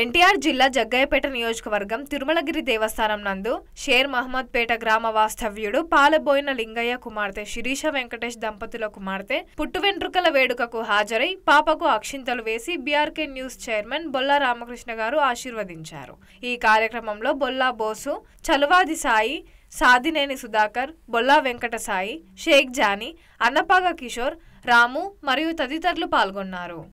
ఎన్టీఆర్ జిల్లా జగ్గయ్యపేట నియోజకవర్గం తిరుమలగిరి దేవస్థానం నందు షేర్ మహమ్మద్పేట గ్రామ వాస్తవ్యుడు పాలబోయిన లింగయ్య కుమార్తె శిరీష వెంకటేష్ దంపతుల కుమార్తె పుట్టు వెంట్రుకల వేడుకకు హాజరై పాపకు అక్షింతలు వేసి బీఆర్కే న్యూస్ చైర్మన్ బొల్లా రామకృష్ణ గారు ఆశీర్వదించారు ఈ కార్యక్రమంలో బొల్లా బోసు చలువాది సాయి సాదినేని సుధాకర్ బొల్లా వెంకట సాయి షేక్ జానీ అన్నపాగ కిషోర్ రాము మరియు తదితరులు పాల్గొన్నారు